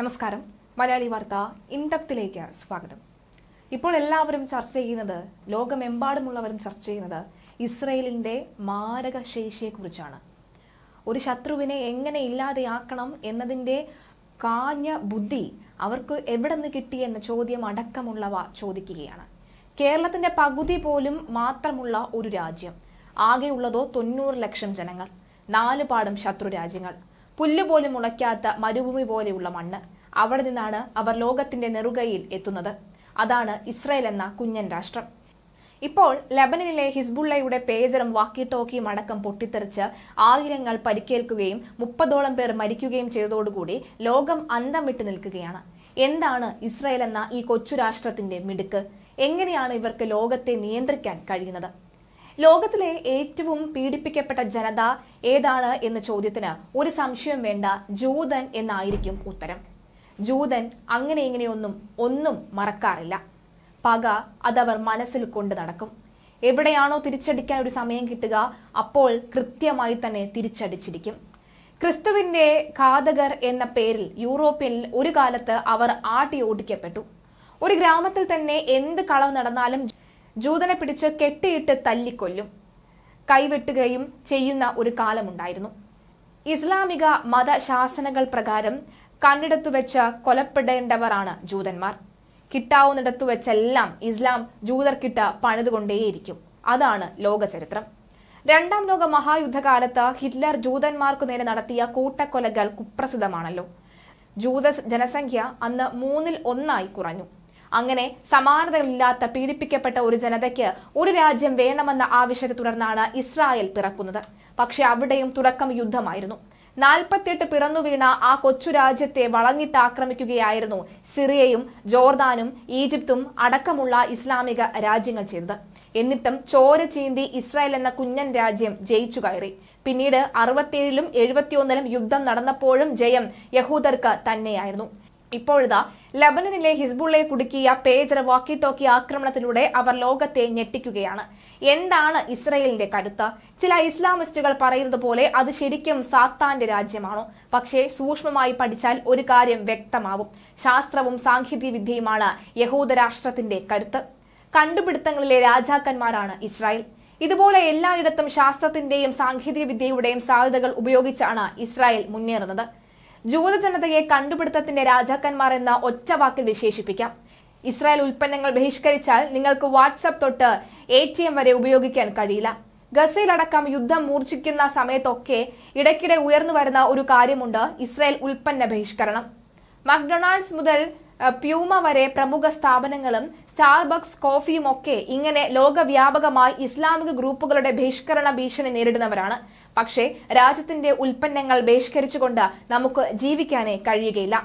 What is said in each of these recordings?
നമസ്കാരം മലയാളി വാർത്ത ഇൻഡപ്തിലേക്ക് സ്വാഗതം ഇപ്പോൾ എല്ലാവരും ചർച്ച ചെയ്യുന്നത് ലോകമെമ്പാടുമുള്ളവരും ചർച്ച ചെയ്യുന്നത് ഇസ്രയേലിൻ്റെ മാരക ശേഷിയെക്കുറിച്ചാണ് ഒരു ശത്രുവിനെ എങ്ങനെ ഇല്ലാതെയാക്കണം എന്നതിൻ്റെ കാഞ്ഞ ബുദ്ധി അവർക്ക് എവിടെ നിന്ന് കിട്ടി എന്ന ചോദ്യം അടക്കമുള്ളവ ചോദിക്കുകയാണ് കേരളത്തിൻ്റെ പകുതി പോലും മാത്രമുള്ള ഒരു രാജ്യം ആകെയുള്ളതോ തൊണ്ണൂറ് ലക്ഷം ജനങ്ങൾ നാല് ശത്രു രാജ്യങ്ങൾ പുല്ലുപോലും മുളയ്ക്കാത്ത മരുഭൂമി പോലെയുള്ള മണ്ണ് അവിടെ നിന്നാണ് അവർ ലോകത്തിന്റെ നെറുകയിൽ എത്തുന്നത് അതാണ് ഇസ്രയേൽ എന്ന കുഞ്ഞൻ രാഷ്ട്രം ഇപ്പോൾ ലബനനിലെ ഹിസ്ബുള്ളയുടെ പേജറും വാക്കി ടോക്കിയും അടക്കം പൊട്ടിത്തെറിച്ച് ആയിരങ്ങൾ പരിക്കേൽക്കുകയും മുപ്പതോളം പേർ മരിക്കുകയും ചെയ്തതോടുകൂടി ലോകം അന്തം വിട്ടു നിൽക്കുകയാണ് എന്താണ് ഇസ്രയേൽ എന്ന ഈ കൊച്ചു രാഷ്ട്രത്തിന്റെ മിടുക്ക് എങ്ങനെയാണ് ഇവർക്ക് ലോകത്തെ നിയന്ത്രിക്കാൻ കഴിയുന്നത് ലോകത്തിലെ ഏറ്റവും പീഡിപ്പിക്കപ്പെട്ട ജനത ഏതാണ് എന്ന ചോദ്യത്തിന് ഒരു സംശയം വേണ്ട ജൂതൻ എന്നായിരിക്കും ഉത്തരം ജൂതൻ അങ്ങനെ ഇങ്ങനെയൊന്നും ഒന്നും മറക്കാറില്ല പക അതവർ മനസ്സിൽ കൊണ്ട് നടക്കും എവിടെയാണോ തിരിച്ചടിക്കാൻ ഒരു സമയം കിട്ടുക അപ്പോൾ കൃത്യമായി തന്നെ തിരിച്ചടിച്ചിരിക്കും ക്രിസ്തുവിൻ്റെ ഘാതകർ എന്ന പേരിൽ യൂറോപ്യനിൽ ഒരു കാലത്ത് അവർ ആട്ടി ഓടിക്കപ്പെട്ടു ഒരു ഗ്രാമത്തിൽ തന്നെ എന്ത് കളവ് നടന്നാലും ജൂതനെ പിടിച്ച് കെട്ടിയിട്ട് തല്ലിക്കൊല്ലും കൈവെട്ടുകയും ചെയ്യുന്ന ഒരു കാലമുണ്ടായിരുന്നു ഇസ്ലാമിക മതശാസനകൾ പ്രകാരം കണ്ണിടത്തു വെച്ച് കൊലപ്പെടേണ്ടവരാണ് ജൂതന്മാർ കിട്ടാവുന്നിടത്തു വെച്ചെല്ലാം ഇസ്ലാം ജൂതർക്കിട്ട് പണിതുകൊണ്ടേയിരിക്കും അതാണ് ലോകചരിത്രം രണ്ടാം ലോക മഹായുദ്ധകാലത്ത് ഹിറ്റ്ലർ ജൂതന്മാർക്കു നേരെ നടത്തിയ കൂട്ടക്കൊലകൾ കുപ്രസിദ്ധമാണല്ലോ ജൂതസ് ജനസംഖ്യ അന്ന് മൂന്നിൽ ഒന്നായി കുറഞ്ഞു അങ്ങനെ സമാനതകളില്ലാത്ത പീഡിപ്പിക്കപ്പെട്ട ഒരു ജനതയ്ക്ക് ഒരു രാജ്യം വേണമെന്ന ആവശ്യത്തെ തുടർന്നാണ് ഇസ്രായേൽ പിറക്കുന്നത് പക്ഷെ അവിടെയും തുടക്കം യുദ്ധമായിരുന്നു നാൽപ്പത്തിയെട്ട് പിറന്നു വീണ ആ കൊച്ചു രാജ്യത്തെ വളഞ്ഞിട്ട് ആക്രമിക്കുകയായിരുന്നു സിറിയയും ജോർദാനും ഈജിപ്തും അടക്കമുള്ള ഇസ്ലാമിക രാജ്യങ്ങൾ ചെയ്തത് എന്നിട്ടും ചോര ചീന്തി ഇസ്രായേൽ എന്ന കുഞ്ഞൻ രാജ്യം ജയിച്ചു കയറി പിന്നീട് അറുപത്തിയേഴിലും എഴുപത്തിയൊന്നിലും യുദ്ധം നടന്നപ്പോഴും ജയം യഹൂദർക്ക് തന്നെയായിരുന്നു ഇപ്പോഴിതാ ലബനനിലെ ഹിസ്ബുള്ളയെ കുടുക്കിയ പേജർ വാക്കി ടോക്കി ആക്രമണത്തിലൂടെ അവർ ലോകത്തെ ഞെട്ടിക്കുകയാണ് എന്താണ് ഇസ്രയേലിന്റെ കരുത്ത് ചില ഇസ്ലാമിസ്റ്റുകൾ പറയുന്നത് പോലെ അത് ശരിക്കും സാത്താന്റെ രാജ്യമാണോ പക്ഷേ സൂക്ഷ്മമായി പഠിച്ചാൽ ഒരു കാര്യം വ്യക്തമാവും ശാസ്ത്രവും സാങ്കേതിക വിദ്യയുമാണ് യഹൂദ രാഷ്ട്രത്തിന്റെ കരുത്ത് കണ്ടുപിടുത്തങ്ങളിലെ രാജാക്കന്മാരാണ് ഇസ്രായേൽ ഇതുപോലെ എല്ലായിടത്തും ശാസ്ത്രത്തിന്റെയും സാങ്കേതിക വിദ്യയുടെയും സാധ്യതകൾ ഉപയോഗിച്ചാണ് ഇസ്രായേൽ മുന്നേറുന്നത് ജൂത ജനതയെ കണ്ടുപിടുത്തത്തിന്റെ രാജാക്കന്മാർ എന്ന ഒറ്റ വാക്കിൽ വിശേഷിപ്പിക്കാം ഇസ്രായേൽ ഉൽപ്പന്നങ്ങൾ ബഹിഷ്കരിച്ചാൽ നിങ്ങൾക്ക് വാട്സപ്പ് തൊട്ട് എ ടി എം വരെ ഉപയോഗിക്കാൻ കഴിയില്ല ഗസയിലടക്കം യുദ്ധം മൂർച്ഛിക്കുന്ന സമയത്തൊക്കെ ഇടയ്ക്കിടെ ഉയർന്നു വരുന്ന ഒരു കാര്യമുണ്ട് ഇസ്രായേൽ ഉൽപ്പന്ന ബഹിഷ്കരണം മക്ഡൊണാൾഡ്സ് മുതൽ പ്യൂമ വരെ പ്രമുഖ സ്ഥാപനങ്ങളും സ്റ്റാർബക്സ് കോഫിയും ഒക്കെ ഇങ്ങനെ ലോകവ്യാപകമായി ഇസ്ലാമിക ഗ്രൂപ്പുകളുടെ ബഹിഷ്കരണ ഭീഷണി നേരിടുന്നവരാണ് പക്ഷേ രാജ്യത്തിന്റെ ഉൽപ്പന്നങ്ങൾ ബഹിഷ്കരിച്ചുകൊണ്ട് നമുക്ക് ജീവിക്കാനേ കഴിയുകയില്ല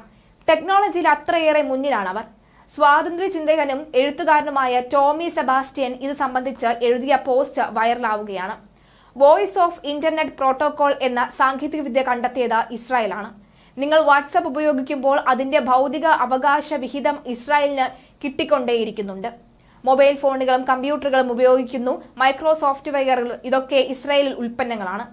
ടെക്നോളജിയിൽ അത്രയേറെ മുന്നിലാണ് അവർ സ്വാതന്ത്ര്യ ചിന്തകനും എഴുത്തുകാരനുമായ ടോമി സെബാസ്റ്റ്യൻ ഇത് സംബന്ധിച്ച് എഴുതിയ പോസ്റ്റ് വൈറലാവുകയാണ് വോയിസ് ഓഫ് ഇന്റർനെറ്റ് പ്രോട്ടോകോൾ എന്ന സാങ്കേതികവിദ്യ കണ്ടെത്തിയത് ഇസ്രായേലാണ് നിങ്ങൾ വാട്സപ്പ് ഉപയോഗിക്കുമ്പോൾ അതിന്റെ ഭൗതിക അവകാശ വിഹിതം ഇസ്രായേലിന് കിട്ടിക്കൊണ്ടേയിരിക്കുന്നുണ്ട് മൊബൈൽ ഫോണുകളും കമ്പ്യൂട്ടറുകളും ഉപയോഗിക്കുന്നു മൈക്രോസോഫ്റ്റ് വെയറുകൾ ഇതൊക്കെ ഇസ്രായേലിൽ ഉൽപ്പന്നങ്ങളാണ്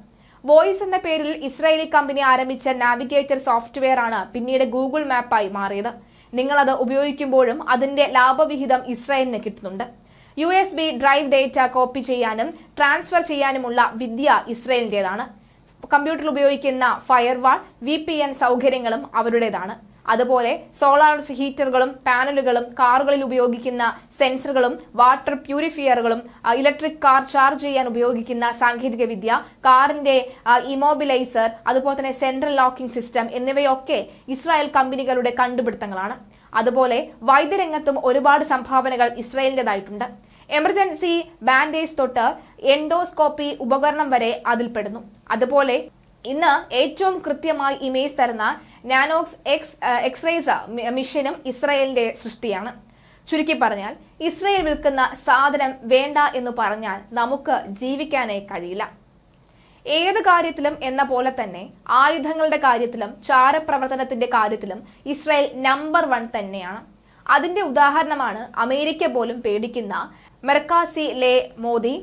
വോയിസ് എന്ന പേരിൽ ഇസ്രായേലി കമ്പനി ആരംഭിച്ച നാവിഗേറ്റർ സോഫ്റ്റ്വെയർ ആണ് പിന്നീട് ഗൂഗിൾ മാപ്പായി മാറിയത് നിങ്ങളത് ഉപയോഗിക്കുമ്പോഴും അതിന്റെ ലാഭവിഹിതം ഇസ്രായേലിന് കിട്ടുന്നുണ്ട് U S B drive data copy ചെയ്യാനും ട്രാൻസ്ഫർ ചെയ്യാനുമുള്ള വിദ്യ ഇസ്രായേലിന്റേതാണ് കമ്പ്യൂട്ടറിൽ ഉപയോഗിക്കുന്ന ഫയർവാൾ വി പി എൻ സൗകര്യങ്ങളും അവരുടേതാണ് അതുപോലെ സോളാർ ഹീറ്ററുകളും പാനലുകളും കാറുകളിൽ ഉപയോഗിക്കുന്ന സെൻസറുകളും വാട്ടർ പ്യൂരിഫയറുകളും ഇലക്ട്രിക് കാർ ചാർജ് ചെയ്യാൻ ഉപയോഗിക്കുന്ന സാങ്കേതിക വിദ്യ കാറിന്റെ ഇമോബിലൈസർ അതുപോലെ തന്നെ സെൻട്രൽ ലോക്കിംഗ് സിസ്റ്റം എന്നിവയൊക്കെ ഇസ്രായേൽ കമ്പനികളുടെ കണ്ടുപിടുത്തങ്ങളാണ് അതുപോലെ വൈദ്യരംഗത്തും ഒരുപാട് സംഭാവനകൾ ഇസ്രായേലിൻ്റെതായിട്ടുണ്ട് എമർജൻസി ബാൻഡേജ് തൊട്ട് എൻഡോസ്കോപ്പി ഉപകരണം വരെ അതിൽപ്പെടുന്നു അതുപോലെ ഇന്ന് ഏറ്റവും കൃത്യമായി ഇമേജ് തരുന്ന നാനോക്സ് എക്സ് എക്സ്റേസ മിഷനും ഇസ്രയേലിന്റെ സൃഷ്ടിയാണ് ചുരുക്കി പറഞ്ഞാൽ ഇസ്രയേൽ വിൽക്കുന്ന സാധനം വേണ്ട എന്ന് പറഞ്ഞാൽ നമുക്ക് ജീവിക്കാനേ കഴിയില്ല ഏത് കാര്യത്തിലും എന്ന പോലെ തന്നെ ആയുധങ്ങളുടെ കാര്യത്തിലും ചാരപ്രവർത്തനത്തിന്റെ കാര്യത്തിലും ഇസ്രായേൽ നമ്പർ വൺ തന്നെയാണ് അതിന്റെ ഉദാഹരണമാണ് അമേരിക്ക പോലും പേടിക്കുന്ന മെർക്കാസി ലെ മോദി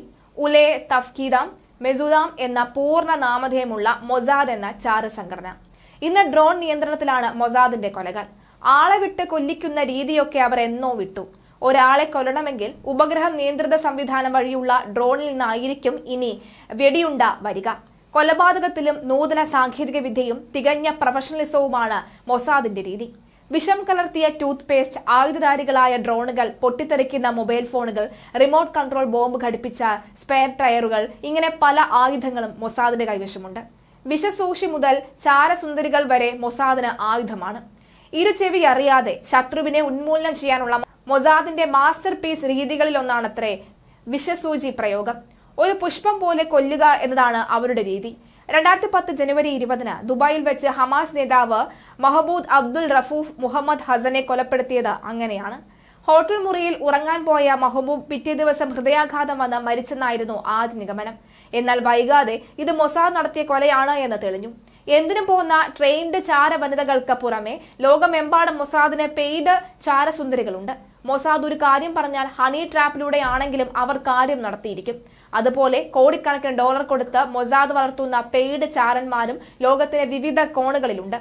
ഉലെ തഫ്കീദാം മെസുദാം എന്ന പൂർണ്ണ നാമധേയമുള്ള മൊസാദ് എന്ന ചാര സംഘടന ഇന്ന് ഡ്രോൺ നിയന്ത്രണത്തിലാണ് മൊസാദിന്റെ കൊലകൾ ആളെ വിട്ട് കൊല്ലിക്കുന്ന രീതിയൊക്കെ അവർ എന്നോ വിട്ടു ഒരാളെ കൊല്ലണമെങ്കിൽ ഉപഗ്രഹം നിയന്ത്രിത സംവിധാനം വഴിയുള്ള ഡ്രോണിൽ നിന്നായിരിക്കും ഇനി വെടിയുണ്ട വരിക കൊലപാതകത്തിലും നൂതന സാങ്കേതിക വിദ്യയും തികഞ്ഞ പ്രൊഫഷണലിസവുമാണ് മൊസാദിന്റെ രീതി വിഷം കലർത്തിയ ടൂത്ത് പേസ്റ്റ് ആയുധധാരികളായ ഡ്രോണുകൾ പൊട്ടിത്തെറിക്കുന്ന മൊബൈൽ ഫോണുകൾ റിമോട്ട് കൺട്രോൾ ബോംബ് ഘടിപ്പിച്ച സ്പെയർ ടയറുകൾ ഇങ്ങനെ പല ആയുധങ്ങളും മൊസാദിന്റെ കൈവശമുണ്ട് വിഷസൂഷി മുതൽ ചാരസുന്ദരികൾ വരെ മൊസാദിന് ആയുധമാണ് ഇരു ചെവി അറിയാതെ ശത്രുവിനെ ഉന്മൂലനം ചെയ്യാനുള്ള മൊസാദിന്റെ മാസ്റ്റർ പീസ് രീതികളിലൊന്നാണത്രേ വിഷസൂചി പ്രയോഗം ഒരു പുഷ്പം പോലെ കൊല്ലുക എന്നതാണ് അവരുടെ രീതി രണ്ടായിരത്തി പത്ത് ജനുവരി ഇരുപതിന് ദുബായിൽ വെച്ച് ഹമാസ് നേതാവ് മഹബൂദ് അബ്ദുൽ റഫൂഫ് മുഹമ്മദ് ഹസനെ കൊലപ്പെടുത്തിയത് അങ്ങനെയാണ് ഹോട്ടൽ മുറിയിൽ ഉറങ്ങാൻ പോയ മഹബൂബ് പിറ്റേ ദിവസം ഹൃദയാഘാതം വന്ന് മരിച്ചെന്നായിരുന്നു ആദ്യ നിഗമനം എന്നാൽ വൈകാതെ ഇത് മൊസാദ് നടത്തിയ കൊലയാണ് എന്ന് തെളിഞ്ഞു എന്തിനും പോകുന്ന ട്രെയിൻഡ് ചാര വനിതകൾക്ക് പുറമെ ലോകമെമ്പാടും മൊസാദിന് പെയ്ഡ് ചാരസുന്ദരികളുണ്ട് മൊസാദ് ഒരു കാര്യം പറഞ്ഞാൽ ഹണി ആണെങ്കിലും അവർ കാര്യം നടത്തിയിരിക്കും അതുപോലെ കോടിക്കണക്കിന് ഡോളർ കൊടുത്ത് മൊസാദ് വളർത്തുന്ന പെയ്ഡ് ചാരന്മാരും ലോകത്തിലെ വിവിധ കോണുകളിലുണ്ട്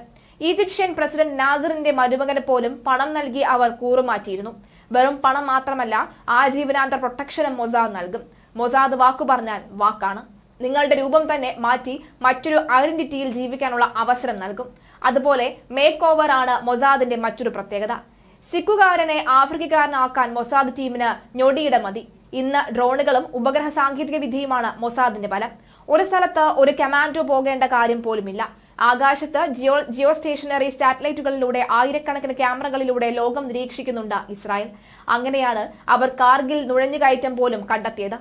ഈജിപ്ഷ്യൻ പ്രസിഡന്റ് നാസറിന്റെ മരുമകന് പോലും പണം നൽകി അവർ കൂറുമാറ്റിയിരുന്നു വെറും പണം മാത്രമല്ല ആജീവനാന്ത പ്രൊട്ടക്ഷനും മൊസാദ് നൽകും മൊസാദ് വാക്കു പറഞ്ഞാൽ വാക്കാണ് നിങ്ങളുടെ രൂപം തന്നെ മാറ്റി മറ്റൊരു ഐഡന്റിറ്റിയിൽ ജീവിക്കാനുള്ള അവസരം നൽകും അതുപോലെ മേക്ക് ഓവർ ആണ് മൊസാദിന്റെ മറ്റൊരു പ്രത്യേകത സിക്കുകാരനെ ആഫ്രിക്കക്കാരനാക്കാൻ മൊസാദ് ടീമിന് ഞൊടിയിട മതി ഇന്ന് ഡ്രോണുകളും ഉപഗ്രഹ സാങ്കേതിക വിദ്യയുമാണ് മൊസാദിന്റെ ബലം ഒരു സ്ഥലത്ത് ഒരു കമാൻഡോ പോകേണ്ട കാര്യം പോലുമില്ല ആകാശത്ത് ജിയോ ജിയോ സ്റ്റേഷനറി സാറ്റലൈറ്റുകളിലൂടെ ആയിരക്കണക്കിന് ക്യാമറകളിലൂടെ ലോകം നിരീക്ഷിക്കുന്നുണ്ട് ഇസ്രായേൽ അങ്ങനെയാണ് അവർ കാർഗിൽ നുഴഞ്ഞുകയറ്റം പോലും കണ്ടെത്തിയത്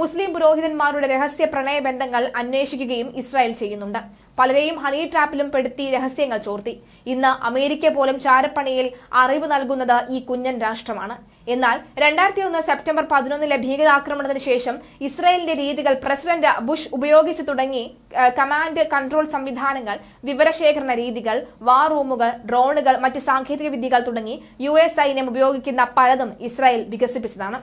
മുസ്ലിം പുരോഹിതന്മാരുടെ രഹസ്യ പ്രണയബന്ധങ്ങൾ അന്വേഷിക്കുകയും ഇസ്രായേൽ ചെയ്യുന്നുണ്ട് പലരെയും ഹണി ട്രാപ്പിലും പെടുത്തി രഹസ്യങ്ങൾ ചോർത്തി ഇന്ന് അമേരിക്ക പോലും ചാരപ്പണിയിൽ അറിവ് നൽകുന്നത് ഈ കുഞ്ഞൻ രാഷ്ട്രമാണ് എന്നാൽ രണ്ടായിരത്തി ഒന്ന് സെപ്റ്റംബർ പതിനൊന്നിലെ ഭീകരാക്രമണത്തിന് ശേഷം ഇസ്രായേലിന്റെ രീതികൾ പ്രസിഡന്റ് ബുഷ് ഉപയോഗിച്ചു തുടങ്ങി കമാൻഡ് കൺട്രോൾ സംവിധാനങ്ങൾ വിവരശേഖരണ രീതികൾ വാർ റൂമുകൾ ഡ്രോണുകൾ മറ്റ് സാങ്കേതിക വിദ്യകൾ തുടങ്ങി യു എസ് സൈന്യം ഉപയോഗിക്കുന്ന പലതും ഇസ്രായേൽ വികസിപ്പിച്ചതാണ്